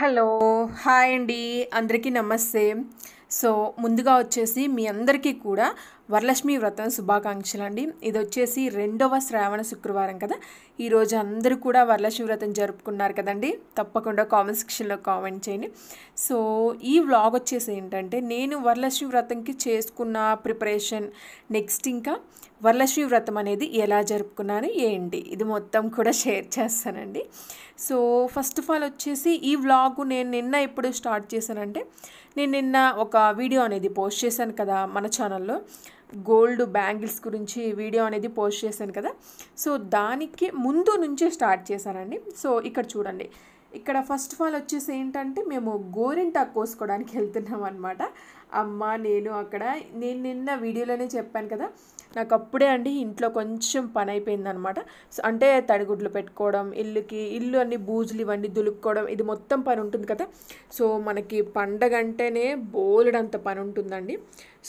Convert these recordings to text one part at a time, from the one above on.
hello hi అండి అందరికీ నమస్తే సో ముందుగా వచ్చేసి మీ అందరికీ కూడా వరలక్ష్మి వ్రతం శుభాకాంక్షలు అండి ఇది వచ్చేసి రెండవ శ్రావణ శుక్రవారం కదా ఈరోజు అందరూ కూడా వరలక్ష్మి వ్రతం జరుపుకున్నారు కదండి తప్పకుండా కామెంట్ సెక్షన్లో కామెంట్ చేయండి సో ఈ వ్లాగ్ వచ్చేసి ఏంటంటే నేను వరలక్ష్మి వ్రతంకి చేసుకున్న ప్రిపరేషన్ నెక్స్ట్ ఇంకా వరలక్ష్మి వ్రతం అనేది ఎలా జరుపుకున్నాను ఏంటి ఇది మొత్తం కూడా షేర్ చేస్తానండి సో ఫస్ట్ ఆఫ్ ఆల్ వచ్చేసి ఈ వ్లాగ్ నేను నిన్న ఎప్పుడు స్టార్ట్ చేశానంటే నేను నిన్న ఒక వీడియో అనేది పోస్ట్ చేశాను కదా మన ఛానల్లో గోల్డ్ బ్యాంగిల్స్ గురించి వీడియో అనేది పోస్ట్ చేశాను కదా సో దానికి ముందు నుంచే స్టార్ట్ చేశానండి సో ఇక్కడ చూడండి ఇక్కడ ఫస్ట్ ఆఫ్ ఆల్ వచ్చేసి ఏంటంటే మేము గోరింటాకు కోసుకోవడానికి వెళ్తున్నాం అనమాట అమ్మ నేను అక్కడ నేను నిన్న వీడియోలోనే చెప్పాను కదా నాకు అప్పుడే అండి ఇంట్లో కొంచెం పని అయిపోయిందనమాట అనమాట అంటే తడిగుడ్లు పెట్టుకోవడం ఇల్లుకి ఇల్లు అన్ని బూజులు ఇవన్నీ దులుపుకోవడం ఇది మొత్తం పని ఉంటుంది కదా సో మనకి పండగ అంటేనే బోలెడంత పని ఉంటుందండి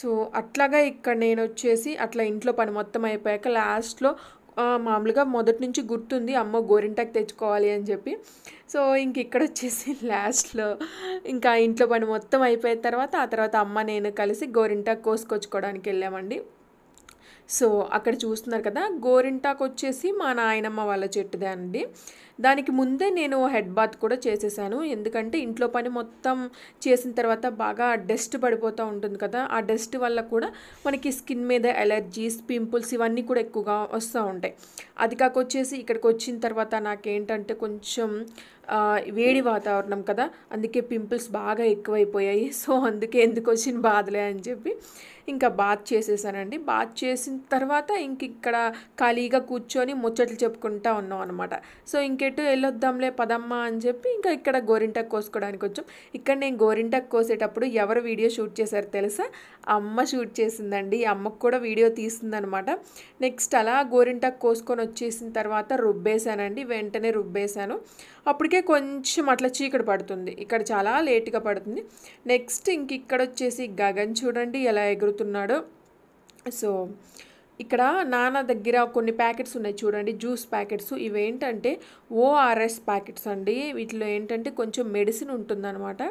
సో అట్లాగా ఇక్కడ నేను వచ్చేసి అట్లా ఇంట్లో పని మొత్తం అయిపోయాక లాస్ట్లో మామూలుగా మొదటి నుంచి గుర్తుంది అమ్మ గోరింటాకు తెచ్చుకోవాలి అని చెప్పి సో ఇంక ఇక్కడ వచ్చేసి లాస్ట్లో ఇంకా ఇంట్లో పని మొత్తం అయిపోయిన తర్వాత ఆ తర్వాత అమ్మ నేను కలిసి గోరింటాకు కోసుకొచ్చుకోవడానికి వెళ్ళామండి సో అక్కడ చూస్తున్నారు కదా గోరింటాకు వచ్చేసి మా నాయనమ్మ వాళ్ళ చెట్టుదే అండి దానికి ముందే నేను హెడ్ బాత్ కూడా చేసేసాను ఎందుకంటే ఇంట్లో పని మొత్తం చేసిన తర్వాత బాగా డస్ట్ పడిపోతూ ఉంటుంది కదా ఆ డస్ట్ వల్ల కూడా మనకి స్కిన్ మీద ఎలర్జీస్ పింపుల్స్ ఇవన్నీ కూడా ఎక్కువగా వస్తూ ఉంటాయి అది కాకొచ్చేసి ఇక్కడికి వచ్చిన తర్వాత నాకేంటంటే కొంచెం వేడి వాతావరణం కదా అందుకే పింపుల్స్ బాగా ఎక్కువైపోయాయి సో అందుకే ఎందుకు వచ్చిన బాధలే అని చెప్పి ఇంకా బాత్ చేసేసానండి బాత్ చేసిన తర్వాత ఇంక ఇక్కడ ఖాళీగా కూర్చొని ముచ్చట్లు చెప్పుకుంటా ఉన్నాం అనమాట సో ఇంకెటు వెళ్ళొద్దాంలే పదమ్మా అని చెప్పి ఇంకా ఇక్కడ గోరింటకు కోసుకోవడానికి వచ్చాం ఇక్కడ నేను గోరింటకు కోసేటప్పుడు ఎవరు వీడియో షూట్ చేశారు తెలుసా అమ్మ షూట్ చేసిందండి అమ్మకు కూడా వీడియో తీసిందనమాట నెక్స్ట్ అలా గోరింటకు కోసుకొని వచ్చేసిన తర్వాత రుబ్బేశానండి వెంటనే రుబ్బేశాను అప్పటికే కొంచెం అట్లా చీకటి పడుతుంది ఇక్కడ చాలా లేట్గా పడుతుంది నెక్స్ట్ ఇంక ఇక్కడ వచ్చేసి గగన్ చూడండి ఎలా ఎగురుతున్నాడో సో ఇక్కడ నాన్న దగ్గర కొన్ని ప్యాకెట్స్ ఉన్నాయి చూడండి జ్యూస్ ప్యాకెట్స్ ఇవేంటంటే ఓఆర్ఎస్ ప్యాకెట్స్ అండి వీటిలో ఏంటంటే కొంచెం మెడిసిన్ ఉంటుందన్నమాట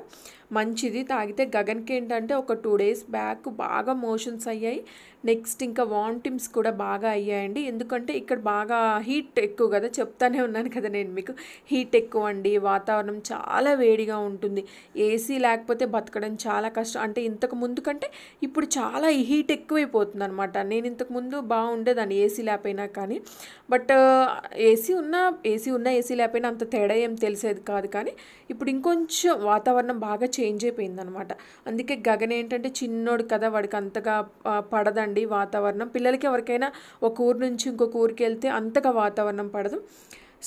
మంచిది తాగితే గగన్కి ఏంటంటే ఒక టూ డేస్ బ్యాక్ బాగా మోషన్స్ అయ్యాయి నెక్స్ట్ ఇంకా వాంటిమ్స్ కూడా బాగా అయ్యాయండి ఎందుకంటే ఇక్కడ బాగా హీట్ ఎక్కువ కదా చెప్తానే ఉన్నాను కదా నేను మీకు హీట్ ఎక్కువ అండి వాతావరణం చాలా వేడిగా ఉంటుంది ఏసీ లేకపోతే బతకడం చాలా కష్టం అంటే ఇంతకు ముందు కంటే ఇప్పుడు చాలా హీట్ ఎక్కువైపోతుంది అనమాట నేను ఇంతకు ముందు బాగుండేదాన్ని ఏసీ లేకపోయినా కానీ బట్ ఏసీ ఉన్నా ఏసీ ఉన్నా ఏసీ లేకపోయినా అంత తేడా ఏం తెలిసేది కాదు కానీ ఇప్పుడు ఇంకొంచెం వాతావరణం బాగా చేంజ్ అయిపోయిందనమాట అందుకే గగన్ ఏంటంటే చిన్నోడు కదా వాడికి అంతగా పడదండి అండి వాతావరణం పిల్లలకి ఎవరికైనా ఒక ఊరు నుంచి ఇంకొక ఊరికి వెళ్తే అంతగా వాతావరణం పడదు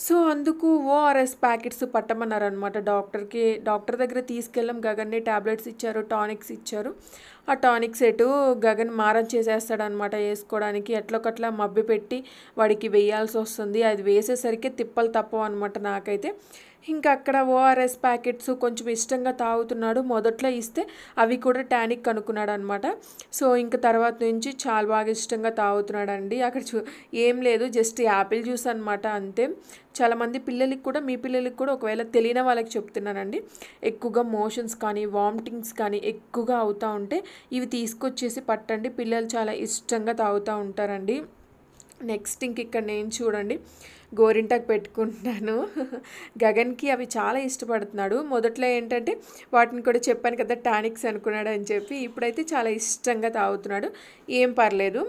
సో అందుకు ఓఆర్ఎస్ ప్యాకెట్స్ పట్టమన్నారు అనమాట డాక్టర్కి డాక్టర్ దగ్గర తీసుకెళ్ళాం గగన్ని ట్యాబ్లెట్స్ ఇచ్చారు టానిక్స్ ఇచ్చారు ఆ టానిక్స్ ఎటు గగన్ మారం చేసేస్తాడనమాట వేసుకోవడానికి ఎట్లొకట్లా మబ్బి పెట్టి వాడికి వేయాల్సి వస్తుంది అది వేసేసరికి తిప్పలు తప్పవు అనమాట నాకైతే ఇంకా అక్కడ ఓఆర్ఎస్ ప్యాకెట్స్ కొంచెం ఇష్టంగా తాగుతున్నాడు మొదట్లో ఇస్తే అవి కూడా టానిక్ అనుకున్నాడు అనమాట సో ఇంకా తర్వాత నుంచి చాలా బాగా ఇష్టంగా తాగుతున్నాడండి అక్కడ చూ ఏం లేదు జస్ట్ యాపిల్ జ్యూస్ అనమాట అంతే చాలామంది పిల్లలకి కూడా మీ పిల్లలకి కూడా ఒకవేళ తెలియని వాళ్ళకి చెప్తున్నానండి ఎక్కువగా మోషన్స్ కానీ వామిటింగ్స్ కానీ ఎక్కువగా అవుతూ ఉంటే ఇవి తీసుకొచ్చేసి పట్టండి పిల్లలు చాలా ఇష్టంగా తాగుతూ ఉంటారండి నెక్స్ట్ ఇంక ఇక్కడ నేను చూడండి గోరింటాకు పెట్టుకుంటున్నాను గగన్కి అవి చాలా ఇష్టపడుతున్నాడు మొదట్లో ఏంటంటే వాటిని కూడా చెప్పాను కదా టానిక్స్ అనుకున్నాడు అని చెప్పి ఇప్పుడైతే చాలా ఇష్టంగా తాగుతున్నాడు ఏం పర్లేదు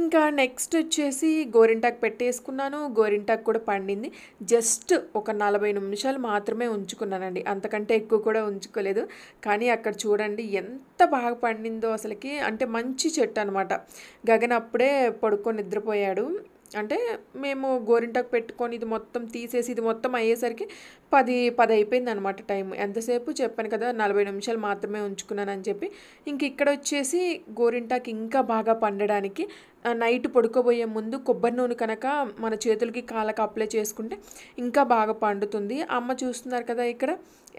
ఇంకా నెక్స్ట్ వచ్చేసి గోరింటాకు పెట్టేసుకున్నాను గోరింటాకు కూడా పండింది జస్ట్ ఒక నలభై నిమిషాలు మాత్రమే ఉంచుకున్నానండి అంతకంటే ఎక్కువ కూడా ఉంచుకోలేదు కానీ అక్కడ చూడండి ఎంత బాగా పండిందో అసలుకి అంటే మంచి చెట్టు అనమాట గగన్ అప్పుడే పడుకొని నిద్రపోయాడు అంటే మేము గోరింటాకు పెట్టుకొని ఇది మొత్తం తీసేసి ఇది మొత్తం అయ్యేసరికి పది పది అయిపోయింది అనమాట టైం ఎంతసేపు చెప్పాను కదా నలభై నిమిషాలు మాత్రమే ఉంచుకున్నానని చెప్పి ఇంక ఇక్కడ వచ్చేసి గోరింటాకు ఇంకా బాగా పండడానికి నైట్ పడుకోబోయే ముందు కొబ్బరి నూనె కనుక మన చేతులకి కాళ్ళకి అప్లై చేసుకుంటే ఇంకా బాగా పండుతుంది అమ్మ చూస్తున్నారు కదా ఇక్కడ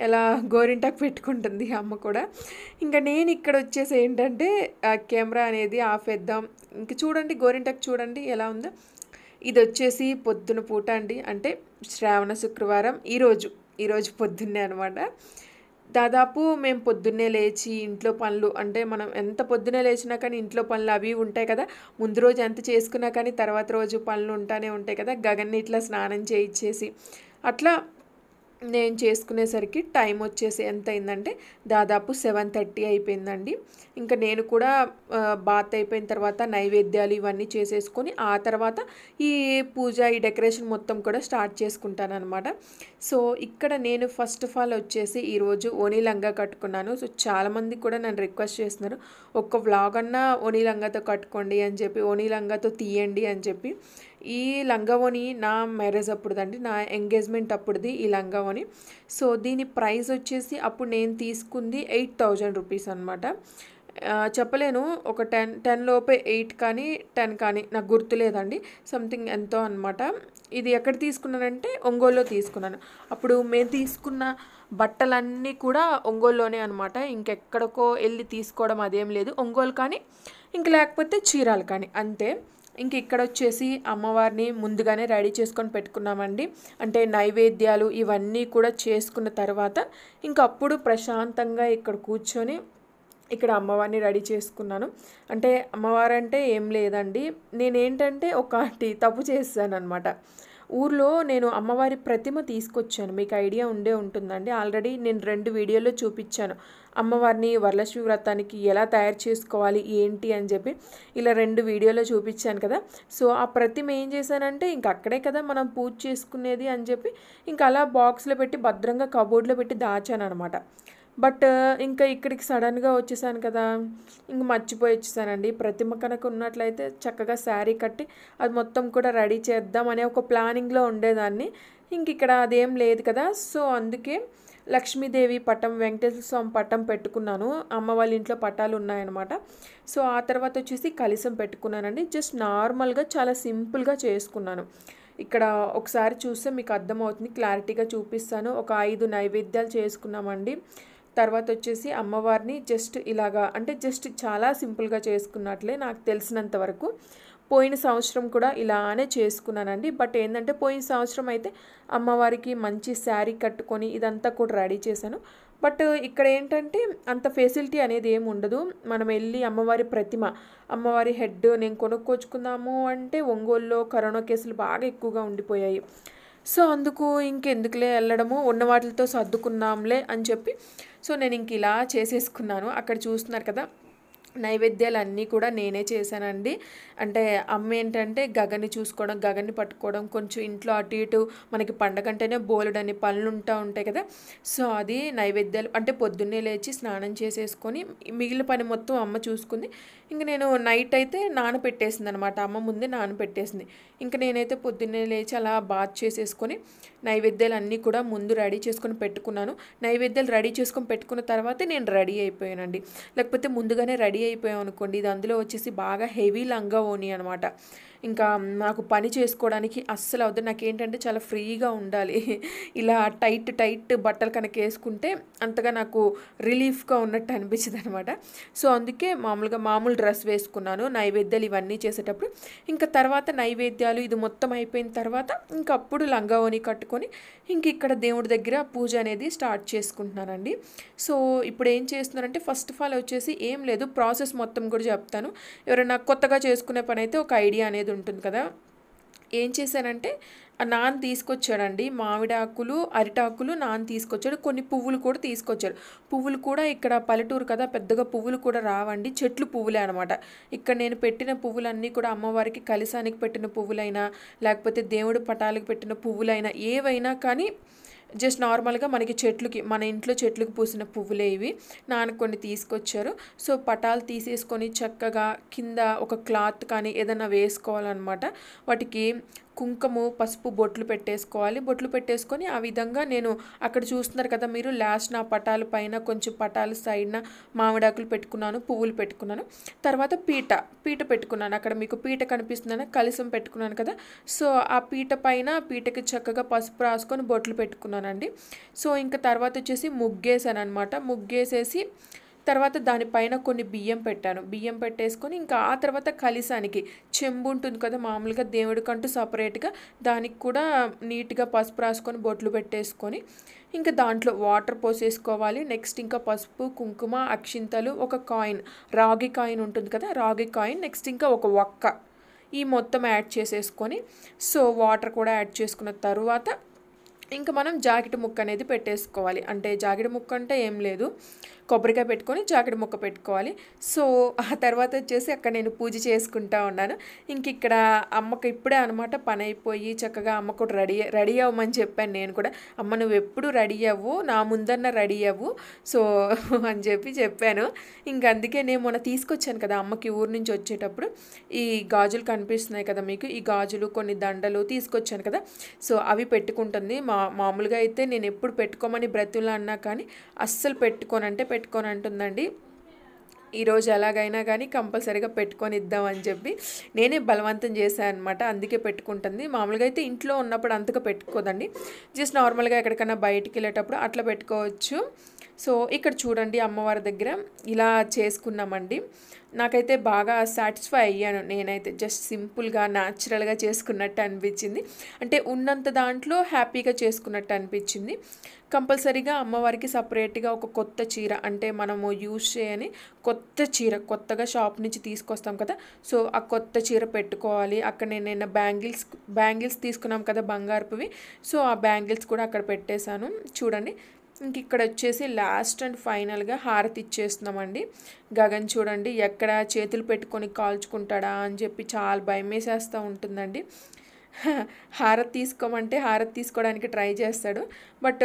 ఎలా గోరింటాకు పెట్టుకుంటుంది అమ్మ కూడా ఇంకా నేను ఇక్కడ వచ్చేసి ఏంటంటే కెమెరా అనేది ఆఫ్ వేద్దాం ఇంక చూడండి గోరింటాకు చూడండి ఎలా ఉందో ఇది వచ్చేసి పొద్దున పూట అండి అంటే శ్రావణ శుక్రవారం ఈరోజు ఈరోజు పొద్దున్నే అనమాట దాదాపు మేము పొద్దున్నే లేచి ఇంట్లో పనులు అంటే మనం ఎంత పొద్దున్నే లేచినా కానీ ఇంట్లో పనులు అవి ఉంటాయి కదా ముందు రోజు ఎంత చేసుకున్నా కానీ తర్వాత రోజు పనులు ఉంటానే ఉంటాయి కదా గగన్ని ఇట్లా స్నానం చేయించేసి అట్లా నేను చేసుకునేసరికి టైం వచ్చేసి ఎంత అయిందంటే దాదాపు సెవెన్ థర్టీ అయిపోయిందండి ఇంకా నేను కూడా బాత్ అయిపోయిన తర్వాత నైవేద్యాలు ఇవన్నీ చేసేసుకొని ఆ తర్వాత ఈ పూజ ఈ డెకరేషన్ మొత్తం కూడా స్టార్ట్ చేసుకుంటాను అనమాట సో ఇక్కడ నేను ఫస్ట్ ఆఫ్ ఆల్ వచ్చేసి ఈరోజు ఓనీలంగా కట్టుకున్నాను సో చాలామంది కూడా నన్ను రిక్వెస్ట్ చేస్తున్నారు ఒక్క వ్లాగ్ అన్నా ఓనీలంగాతో కట్టుకోండి అని చెప్పి ఓనీలంగాతో తీయండి అని చెప్పి ఈ లంగావోని నా మ్యారేజ్ అప్పుడుదండి నా ఎంగేజ్మెంట్ అప్పుడుది ఈ లంగావోని సో దీని ప్రైస్ వచ్చేసి అప్పుడు నేను తీసుకుంది ఎయిట్ థౌజండ్ రూపీస్ అనమాట చెప్పలేను ఒక టెన్ టెన్ లోపే ఎయిట్ కానీ టెన్ కానీ నాకు గుర్తులేదండి సంథింగ్ ఎంతో అనమాట ఇది ఎక్కడ తీసుకున్నానంటే ఒంగోలులో తీసుకున్నాను అప్పుడు మేము తీసుకున్న బట్టలన్నీ కూడా ఒంగోలులోనే అనమాట ఇంకెక్కడికో వెళ్ళి తీసుకోవడం అదేం లేదు ఒంగోలు కానీ ఇంక లేకపోతే చీరాలు కానీ అంతే ఇంక ఇక్కడ వచ్చేసి అమ్మవారిని ముందుగానే రెడీ చేసుకొని పెట్టుకున్నామండి అంటే నైవేద్యాలు ఇవన్నీ కూడా చేసుకున్న తర్వాత ఇంక అప్పుడు ప్రశాంతంగా ఇక్కడ కూర్చొని ఇక్కడ అమ్మవారిని రెడీ చేసుకున్నాను అంటే అమ్మవారు అంటే ఏం లేదండి నేనేంటంటే ఒక తప్పు చేశాను అనమాట ఊర్లో నేను అమ్మవారి ప్రతిమ తీసుకొచ్చాను మీకు ఐడియా ఉండే ఉంటుందండి ఆల్రెడీ నేను రెండు వీడియోలో చూపించాను అమ్మవారిని వరలక్ష్మి వ్రతానికి ఎలా తయారు చేసుకోవాలి ఏంటి అని చెప్పి ఇలా రెండు వీడియోలో చూపించాను కదా సో ఆ ప్రతిమ ఏం చేశానంటే ఇంక అక్కడే కదా మనం పూజ చేసుకునేది అని చెప్పి ఇంకా అలా బాక్స్లో పెట్టి భద్రంగా కబోర్డ్లో పెట్టి దాచాను అనమాట బట్ ఇంకా ఇక్కడికి సడన్గా వచ్చేసాను కదా ఇంక మర్చిపోయి వచ్చేసానండి ప్రతిమ కనుక ఉన్నట్లయితే చక్కగా శారీ కట్టి అది మొత్తం కూడా రెడీ చేద్దాం అనే ఒక ప్లానింగ్లో ఉండేదాన్ని ఇంక ఇక్కడ అదేం లేదు కదా సో అందుకే లక్ష్మీదేవి పటం వెంకటేశ్వర స్వామి పటం పెట్టుకున్నాను అమ్మ వాళ్ళ ఇంట్లో పటాలు ఉన్నాయన్నమాట సో ఆ తర్వాత వచ్చేసి కలిసం పెట్టుకున్నానండి జస్ట్ నార్మల్గా చాలా సింపుల్గా చేసుకున్నాను ఇక్కడ ఒకసారి చూస్తే మీకు అర్థమవుతుంది క్లారిటీగా చూపిస్తాను ఒక ఐదు నైవేద్యాలు చేసుకున్నామండి తర్వాత వచ్చేసి అమ్మవారిని జస్ట్ ఇలాగా అంటే జస్ట్ చాలా సింపుల్గా చేసుకున్నట్లే నాకు తెలిసినంత వరకు పోయిన సంవత్సరం కూడా ఇలానే చేసుకున్నానండి బట్ ఏంటంటే పోయిన సంవత్సరం అయితే అమ్మవారికి మంచి శారీ కట్టుకొని ఇదంతా కూడా రెడీ చేశాను బట్ ఇక్కడ ఏంటంటే అంత ఫెసిలిటీ అనేది ఏమి ఉండదు మనం వెళ్ళి అమ్మవారి ప్రతిమ అమ్మవారి హెడ్ నేను కొనుక్కోచుకుందాము అంటే ఒంగోలులో కరోనా కేసులు బాగా ఎక్కువగా ఉండిపోయాయి సో అందుకు ఇంకెందుకులే వెళ్ళడము ఉన్న వాటితో సర్దుకున్నాంలే అని చెప్పి సో నేను ఇంక ఇలా చేసేసుకున్నాను అక్కడ చూస్తున్నారు కదా నైవేద్యాలన్నీ కూడా నేనే చేశానండి అంటే అమ్మ ఏంటంటే గగన్ని చూసుకోవడం గగన్ని పట్టుకోవడం కొంచెం ఇంట్లో అటు ఇటు మనకి పండగ అంటేనే బోలుడని పనులు ఉంటా ఉంటాయి కదా సో అది నైవేద్యాలు అంటే పొద్దున్నే లేచి స్నానం చేసేసుకొని మిగిలిన పని మొత్తం అమ్మ చూసుకుంది ఇంక నేను నైట్ అయితే నాన పెట్టేసింది అనమాట అమ్మ ముందే పెట్టేసింది ఇంకా నేనైతే పొద్దున్నే లేచి అలా బాత్ చేసేసుకొని నైవేద్యాలు అన్నీ కూడా ముందు రెడీ చేసుకొని పెట్టుకున్నాను నైవేద్యాలు రెడీ చేసుకొని పెట్టుకున్న తర్వాత నేను రెడీ అయిపోయానండి లేకపోతే ముందుగానే రెడీ అయిపోయాం అనుకోండి ఇది అందులో వచ్చేసి బాగా హెవీ లంగా ఓని అనమాట ఇంకా నాకు పని చేసుకోవడానికి అస్సలు అవద్దు ఏంటంటే చాలా ఫ్రీగా ఉండాలి ఇలా టైట్ టైట్ బట్టలు కనుక వేసుకుంటే అంతగా నాకు రిలీఫ్గా ఉన్నట్టు అనిపించింది అనమాట సో అందుకే మామూలుగా మామూలు డ్రెస్ వేసుకున్నాను నైవేద్యాలు ఇవన్నీ చేసేటప్పుడు ఇంకా తర్వాత నైవేద్యాలు ఇది మొత్తం అయిపోయిన తర్వాత ఇంకప్పుడు లంగావోని కట్టుకొని ఇంక ఇక్కడ దేవుడి దగ్గర పూజ అనేది స్టార్ట్ చేసుకుంటున్నానండి సో ఇప్పుడు ఏం చేస్తున్నారంటే ఫస్ట్ ఆఫ్ ఆల్ వచ్చేసి ఏం లేదు ప్రాసెస్ మొత్తం కూడా చెప్తాను ఎవరైనా కొత్తగా చేసుకునే పని అయితే ఒక ఐడియా అనేది ఉంటుంది కదా ఏం చేశానంటే నాన్న తీసుకొచ్చాడండి మామిడాకులు అరిటాకులు నాన్న తీసుకొచ్చాడు కొన్ని పువ్వులు కూడా తీసుకొచ్చాడు పువ్వులు కూడా ఇక్కడ పల్లెటూరు కదా పెద్దగా పువ్వులు కూడా రావండి చెట్లు పువ్వులే అనమాట ఇక్కడ నేను పెట్టిన పువ్వులన్నీ కూడా అమ్మవారికి కలిసానికి పెట్టిన పువ్వులైనా లేకపోతే దేవుడి పటాలకు పెట్టిన పువ్వులైనా ఏవైనా కానీ జస్ట్ నార్మల్గా మనకి చెట్లుకి మన ఇంట్లో చెట్లకు పూసిన పువ్వులే ఇవి నాన్న కొన్ని తీసుకొచ్చారు సో పటాలు తీసేసుకొని చక్కగా కింద ఒక క్లాత్ కానీ ఏదైనా వేసుకోవాలన్నమాట వాటికి కుంకుమ పసుపు బొట్లు పెట్టేసుకోవాలి బొట్లు పెట్టేసుకొని ఆ విధంగా నేను అక్కడ చూస్తున్నారు కదా మీరు లాస్ట్ నా పటాల పైన కొంచెం పటాల సైడ్న మామిడాకులు పెట్టుకున్నాను పువ్వులు పెట్టుకున్నాను తర్వాత పీట పీట పెట్టుకున్నాను అక్కడ మీకు పీట కనిపిస్తుందని కలిసం పెట్టుకున్నాను కదా సో ఆ పీట పైన పీటకి చక్కగా పసుపు రాసుకొని బొట్లు పెట్టుకున్నానండి సో ఇంకా తర్వాత వచ్చేసి ముగ్గేసాను అనమాట ముగ్గేసేసి తర్వాత దానిపైన కొన్ని బియ్యం పెట్టాను బియ్యం పెట్టేసుకొని ఇంకా ఆ తర్వాత కలిసానికి చెంబు ఉంటుంది కదా మామూలుగా దేవుడికంటూ సపరేట్గా దానికి కూడా నీట్గా పసుపు రాసుకొని బొట్లు పెట్టేసుకొని ఇంకా దాంట్లో వాటర్ పోసేసుకోవాలి నెక్స్ట్ ఇంకా పసుపు కుంకుమ అక్షింతలు ఒక కాయిన్ రాగి కాయిన్ ఉంటుంది కదా రాగి కాయిన్ నెక్స్ట్ ఇంకా ఒక ఒక్క ఈ మొత్తం యాడ్ చేసేసుకొని సో వాటర్ కూడా యాడ్ చేసుకున్న తర్వాత ఇంకా మనం జాకెట్ ముక్క అనేది పెట్టేసుకోవాలి అంటే జాకెట్ ముక్క అంటే ఏం లేదు కొబ్బరికాయ పెట్టుకొని జాకెట్ ముక్క పెట్టుకోవాలి సో ఆ తర్వాత వచ్చేసి అక్కడ నేను పూజ చేసుకుంటా ఉన్నాను ఇంక ఇక్కడ అమ్మకు ఇప్పుడే అనమాట పని అయిపోయి చక్కగా అమ్మ కూడా రెడీ రెడీ అవ్వమని చెప్పాను నేను కూడా అమ్మ నువ్వు ఎప్పుడు రెడీ అవ్వు నా ముందన్న రెడీ అవ్వు సో అని చెప్పి చెప్పాను ఇంక అందుకే నేను మొన్న తీసుకొచ్చాను కదా అమ్మకి ఊరు నుంచి వచ్చేటప్పుడు ఈ గాజులు కనిపిస్తున్నాయి కదా మీకు ఈ గాజులు కొన్ని దండలు తీసుకొచ్చాను కదా సో అవి పెట్టుకుంటుంది మా మామూలుగా అయితే నేను ఎప్పుడు పెట్టుకోమని బ్రతులు అన్నా కానీ అస్సలు పెట్టుకోనంటే పెట్టుకొని అంటుందండి ఈరోజు ఎలాగైనా కానీ కంపల్సరీగా పెట్టుకొని ఇద్దామని చెప్పి నేనే బలవంతం చేశాను అనమాట అందుకే పెట్టుకుంటుంది మామూలుగా అయితే ఇంట్లో ఉన్నప్పుడు అంతగా పెట్టుకోదండి జస్ట్ నార్మల్గా ఎక్కడికైనా బయటికి వెళ్ళేటప్పుడు అట్లా పెట్టుకోవచ్చు సో ఇక్కడ చూడండి అమ్మవారి దగ్గర ఇలా చేసుకున్నామండి నాకైతే బాగా సాటిస్ఫై అయ్యాను నేనైతే జస్ట్ సింపుల్గా న్యాచురల్గా చేసుకున్నట్టు అనిపించింది అంటే ఉన్నంత దాంట్లో హ్యాపీగా చేసుకున్నట్టు అనిపించింది కంపల్సరీగా అమ్మవారికి సపరేట్గా ఒక కొత్త చీర అంటే మనము యూజ్ చేయని కొత్త చీర కొత్తగా షాప్ నుంచి తీసుకొస్తాం కదా సో ఆ కొత్త చీర పెట్టుకోవాలి అక్కడ నేను నిన్న బ్యాంగిల్స్ బ్యాంగిల్స్ తీసుకున్నాం కదా బంగారుపువి సో ఆ బ్యాంగిల్స్ కూడా అక్కడ పెట్టేశాను చూడండి ఇంక ఇక్కడ వచ్చేసి లాస్ట్ అండ్ ఫైనల్గా హారతి ఇచ్చేస్తున్నామండి గగన్ చూడండి ఎక్కడ చేతులు పెట్టుకొని కాల్చుకుంటాడా అని చెప్పి చాలా భయం వేసేస్తూ ఉంటుందండి హారతి తీసుకోమంటే హారతి తీసుకోవడానికి ట్రై చేస్తాడు బట్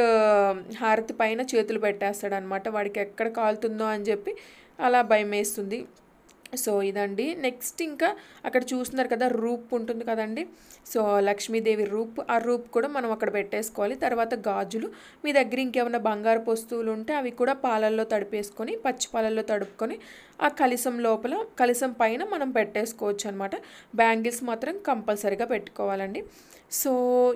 హారతి పైన చేతులు పెట్టేస్తాడు అనమాట వాడికి ఎక్కడ కాలుతుందో అని చెప్పి అలా భయం వేస్తుంది సో ఇదండి నెక్స్ట్ ఇంకా అక్కడ చూస్తున్నారు కదా రూప్ ఉంటుంది కదండి సో లక్ష్మీదేవి రూప్ ఆ రూప్ కూడా మనం అక్కడ పెట్టేసుకోవాలి తర్వాత గాజులు మీ దగ్గర ఇంకేమైనా బంగారు వస్తువులు ఉంటే అవి కూడా పాలల్లో తడిపేసుకొని పచ్చి పాలల్లో తడుపుకొని ఆ కలిసం లోపల కలిసం పైన మనం పెట్టేసుకోవచ్చు అనమాట బ్యాంగిల్స్ మాత్రం కంపల్సరీగా పెట్టుకోవాలండి సో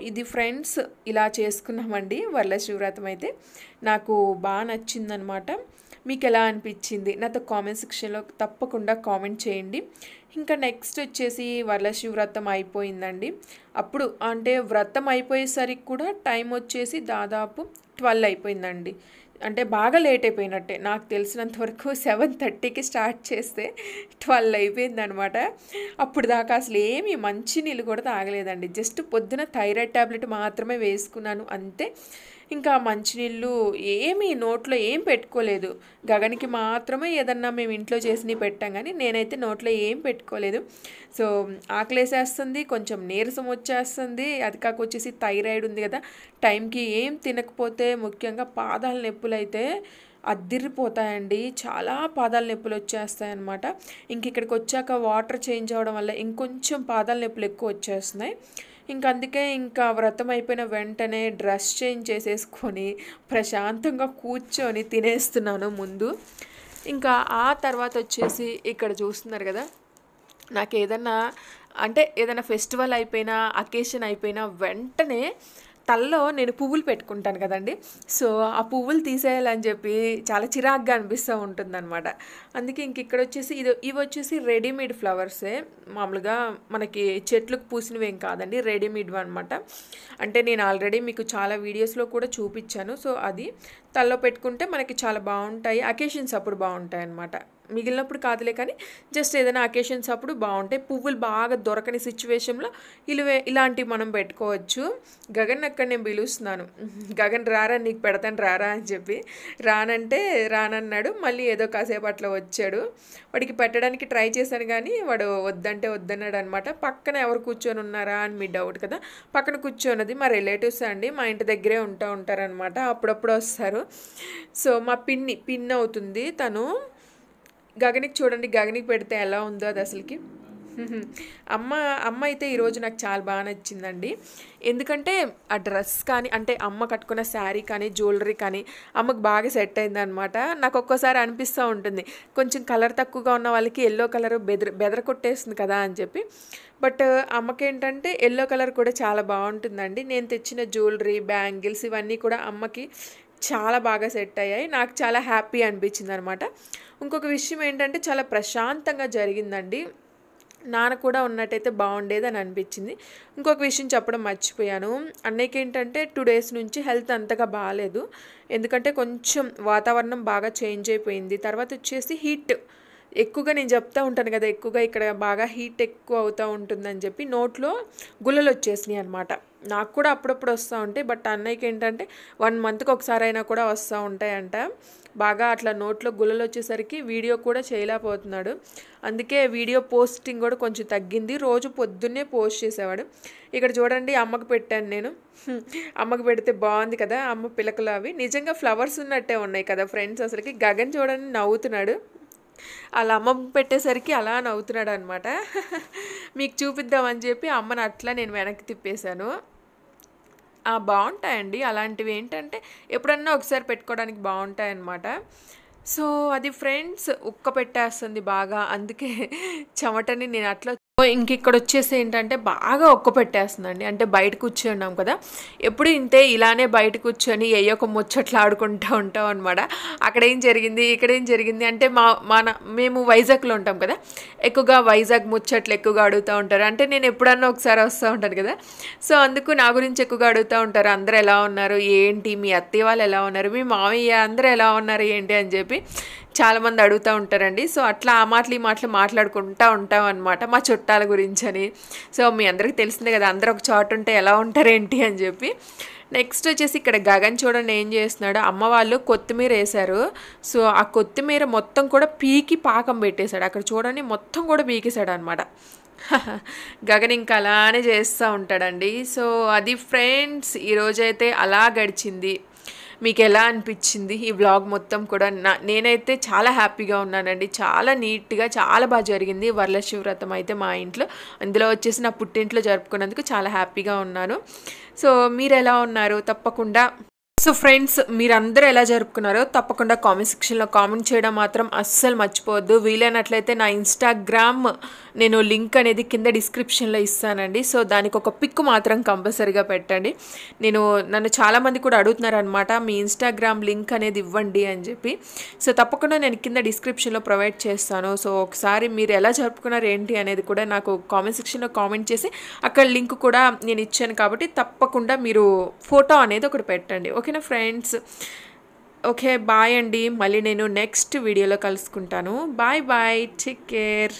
ఇది ఫ్రెండ్స్ ఇలా చేసుకున్నామండి వరలశివరాతం అయితే నాకు బాగా నచ్చిందనమాట మీకు ఎలా అనిపించింది నాతో కామెంట్ సెక్షన్లో తప్పకుండా కామెంట్ చేయండి ఇంకా నెక్స్ట్ వచ్చేసి వరలక్ష్మి వ్రతం అయిపోయిందండి అప్పుడు అంటే వ్రతం అయిపోయేసరికి కూడా టైం వచ్చేసి దాదాపు ట్వెల్వ్ అయిపోయిందండి అంటే బాగా లేట్ అయిపోయినట్టే నాకు తెలిసినంత వరకు సెవెన్ థర్టీకి స్టార్ట్ చేస్తే ట్వెల్వ్ అయిపోయింది అనమాట అప్పుడు దాకా అసలు ఏమి మంచి నీళ్ళు కూడా తాగలేదండి జస్ట్ పొద్దున థైరాయిడ్ ట్యాబ్లెట్ మాత్రమే వేసుకున్నాను అంతే ఇంకా మంచినీళ్ళు ఏమీ నోట్లో ఏం పెట్టుకోలేదు గగన్కి మాత్రమే ఏదన్నా మేము ఇంట్లో చేసినవి పెట్టాం కానీ నేనైతే నోట్లో ఏం పెట్టుకోలేదు సో ఆకలేసేస్తుంది కొంచెం నీరసం వచ్చేస్తుంది అది కాక వచ్చేసి థైరాయిడ్ ఉంది కదా టైంకి ఏం తినకపోతే ముఖ్యంగా పాదాల నొప్పులు అయితే అద్దిరిపోతాయండి చాలా పాదాల నొప్పులు వచ్చేస్తాయన్నమాట ఇంక ఇక్కడికి వచ్చాక వాటర్ చేంజ్ అవ్వడం వల్ల ఇంకొంచెం పాదాల నొప్పులు ఎక్కువ వచ్చేస్తున్నాయి ఇంక అందుకే ఇంకా వ్రతం అయిపోయిన వెంటనే డ్రెస్ చేంజ్ చేసేసుకొని ప్రశాంతంగా కూర్చొని తినేస్తున్నాను ముందు ఇంకా ఆ తర్వాత వచ్చేసి ఇక్కడ చూస్తున్నారు కదా నాకు ఏదన్నా అంటే ఏదైనా ఫెస్టివల్ అయిపోయినా అకేషన్ అయిపోయినా వెంటనే తలలో నేను పువ్వులు పెట్టుకుంటాను కదండి సో ఆ పువ్వులు తీసేయాలని చెప్పి చాలా చిరాగ్గా అనిపిస్తూ ఉంటుందన్నమాట అందుకే ఇంక ఇక్కడ వచ్చేసి ఇది ఇవి వచ్చేసి రెడీమేడ్ ఫ్లవర్సే మామూలుగా మనకి చెట్లకు పూసినవి ఏం కాదండి రెడీమేడ్ అనమాట అంటే నేను ఆల్రెడీ మీకు చాలా వీడియోస్లో కూడా చూపించాను సో అది తల్లో పెట్టుకుంటే మనకి చాలా బాగుంటాయి అకేషన్స్ అప్పుడు బాగుంటాయి అనమాట మిగిలినప్పుడు కాదులే కానీ జస్ట్ ఏదైనా అకేషన్స్ అప్పుడు బాగుంటాయి పువ్వులు బాగా దొరకని సిచ్యువేషన్లో ఇలువే ఇలాంటివి మనం పెట్టుకోవచ్చు గగన్ అక్కడ నేను పిలుస్తున్నాను గగన్ రారా నీకు పెడతాను రారా అని చెప్పి రానంటే రానన్నాడు మళ్ళీ ఏదో కాసేపు అట్లా వచ్చాడు వాడికి పెట్టడానికి ట్రై చేశాను కానీ వాడు వద్దంటే వద్దన్నాడు అనమాట పక్కన ఎవరు కూర్చొని ఉన్నారా అని మీ డౌట్ కదా పక్కన కూర్చోన్నది మా రిలేటివ్స్ అండి మా ఇంటి దగ్గరే ఉంటా ఉంటారనమాట అప్పుడప్పుడు వస్తారు సో మా పిన్ని పిన్ అవుతుంది తను గగనికి చూడండి గగనికి పెడితే ఎలా ఉందో అది అసలుకి అమ్మ అమ్మ అయితే ఈరోజు నాకు చాలా బాగా నచ్చిందండి ఎందుకంటే ఆ డ్రెస్ కానీ అంటే అమ్మ కట్టుకున్న శారీ కానీ జ్యువెలరీ కానీ అమ్మకు బాగా సెట్ అయిందనమాట నాకు ఒక్కోసారి అనిపిస్తూ ఉంటుంది కొంచెం కలర్ తక్కువగా ఉన్న వాళ్ళకి ఎల్లో కలర్ బెదర బెదర కొట్టేస్తుంది కదా అని చెప్పి బట్ అమ్మకేంటంటే ఎల్లో కలర్ కూడా చాలా బాగుంటుందండి నేను తెచ్చిన జ్యువెలరీ బ్యాంగిల్స్ ఇవన్నీ కూడా అమ్మకి చాలా బాగా సెట్ అయ్యాయి నాకు చాలా హ్యాపీ అనిపించింది అనమాట ఇంకొక విషయం ఏంటంటే చాలా ప్రశాంతంగా జరిగిందండి నాన్న కూడా ఉన్నట్టయితే బాగుండేది అని అనిపించింది ఇంకొక విషయం చెప్పడం మర్చిపోయాను అన్నయ్యకి ఏంటంటే టూ డేస్ నుంచి హెల్త్ అంతగా బాగాలేదు ఎందుకంటే కొంచెం వాతావరణం బాగా చేంజ్ అయిపోయింది తర్వాత వచ్చేసి హీట్ ఎక్కువగా నేను చెప్తా ఉంటాను కదా ఎక్కువగా ఇక్కడ బాగా హీట్ ఎక్కువ అవుతూ ఉంటుందని చెప్పి నోట్లో గుల్లలు వచ్చేసినాయి అనమాట నాకు కూడా అప్పుడప్పుడు వస్తూ ఉంటాయి బట్ అన్నయ్యకి ఏంటంటే వన్ మంత్కి ఒకసారి అయినా కూడా వస్తూ ఉంటాయంట బాగా అట్లా నోట్లో గుల్లలు వచ్చేసరికి వీడియో కూడా చేయలేకపోతున్నాడు అందుకే వీడియో పోస్టింగ్ కూడా కొంచెం తగ్గింది రోజు పొద్దున్నే పోస్ట్ చేసేవాడు ఇక్కడ చూడండి అమ్మకు పెట్టాను నేను అమ్మకు పెడితే బాగుంది కదా అమ్మ పిలకలు అవి నిజంగా ఫ్లవర్స్ ఉన్నట్టే ఉన్నాయి కదా ఫ్రెండ్స్ అసలుకి గగన్ చూడండి నవ్వుతున్నాడు వాళ్ళ అమ్మ పెట్టేసరికి అలా నవ్వుతున్నాడు అనమాట మీకు చూపిద్దామని చెప్పి అమ్మను అట్లా నేను వెనక్కి తిప్పేశాను బాగుంటాయండి అలాంటివి ఏంటంటే ఎప్పుడన్నా ఒకసారి పెట్టుకోవడానికి బాగుంటాయన్నమాట సో అది ఫ్రెండ్స్ ఉక్క పెట్టేస్తుంది బాగా అందుకే చెమటని నేను అట్లా ఇంక ఇక్కడ వచ్చేసి ఏంటంటే బాగా ఒక్క పెట్టేస్తుందండి అంటే బయట ఉన్నాం కదా ఎప్పుడు ఇంతే ఇలానే బయట కూర్చొని ఏ ఒక ముచ్చట్లు ఆడుకుంటూ ఉంటాం అనమాట అక్కడ ఏం జరిగింది ఇక్కడ ఏం జరిగింది అంటే మా మన మేము వైజాగ్లో ఉంటాం కదా ఎక్కువగా వైజాగ్ ముచ్చట్లు ఎక్కువగా అడుగుతూ ఉంటారు అంటే నేను ఎప్పుడన్నా ఒకసారి వస్తూ ఉంటాను కదా సో అందుకు నా గురించి ఎక్కువగా అడుగుతూ ఉంటారు అందరు ఎలా ఉన్నారు ఏంటి మీ అత్తయ్య వాళ్ళు ఎలా ఉన్నారు మీ మామయ్య అందరూ ఎలా ఉన్నారు ఏంటి అని చెప్పి చాలామంది అడుగుతూ ఉంటారండి సో అట్లా ఆ మాటలు ఈ మాటలు మాట్లాడుకుంటూ ఉంటాం అనమాట మా చుట్టాల గురించి అని సో మీ అందరికీ తెలిసిందే కదా అందరూ ఒక చోట ఉంటే ఎలా ఉంటారేంటి అని చెప్పి నెక్స్ట్ వచ్చేసి ఇక్కడ గగన్ చూడండి ఏం చేస్తున్నాడు అమ్మ వాళ్ళు కొత్తిమీర వేశారు సో ఆ కొత్తిమీర మొత్తం కూడా పీకి పాకం పెట్టేశాడు అక్కడ చూడండి మొత్తం కూడా పీకేశాడు అనమాట గగన్ ఇంకా అలానే చేస్తూ ఉంటాడండి సో అది ఫ్రెండ్స్ ఈరోజైతే అలా గడిచింది మీకు ఎలా అనిపించింది ఈ వ్లాగ్ మొత్తం కూడా నా నేనైతే చాలా హ్యాపీగా ఉన్నానండి చాలా నీట్గా చాలా బాగా జరిగింది వరలక్ష్మి వ్రతం అయితే మా ఇంట్లో అందులో వచ్చేసి నా పుట్టింట్లో జరుపుకున్నందుకు చాలా హ్యాపీగా ఉన్నాను సో మీరు ఎలా ఉన్నారు తప్పకుండా సో ఫ్రెండ్స్ మీరందరూ ఎలా జరుపుకున్నారో తప్పకుండా కామెంట్ సెక్షన్లో కామెంట్ చేయడం మాత్రం అస్సలు మర్చిపోవద్దు వీలైనట్లయితే నా ఇన్స్టాగ్రామ్ నేను లింక్ అనేది కింద డిస్క్రిప్షన్లో ఇస్తానండి సో దానికి ఒక పిక్ మాత్రం కంపల్సరీగా పెట్టండి నేను నన్ను చాలామంది కూడా అడుగుతున్నారు అనమాట మీ ఇన్స్టాగ్రామ్ లింక్ అనేది ఇవ్వండి అని చెప్పి సో తప్పకుండా నేను కింద డిస్క్రిప్షన్లో ప్రొవైడ్ చేస్తాను సో ఒకసారి మీరు ఎలా జరుపుకున్నారు ఏంటి అనేది కూడా నాకు కామెంట్ సెక్షన్లో కామెంట్ చేసి అక్కడ లింక్ కూడా నేను ఇచ్చాను కాబట్టి తప్పకుండా మీరు ఫోటో అనేది ఒకటి పెట్టండి ఓకేనా ఫ్రెండ్స్ ఓకే బాయ్ అండి మళ్ళీ నేను నెక్స్ట్ వీడియోలో కలుసుకుంటాను బాయ్ బాయ్ టేక్ కేర్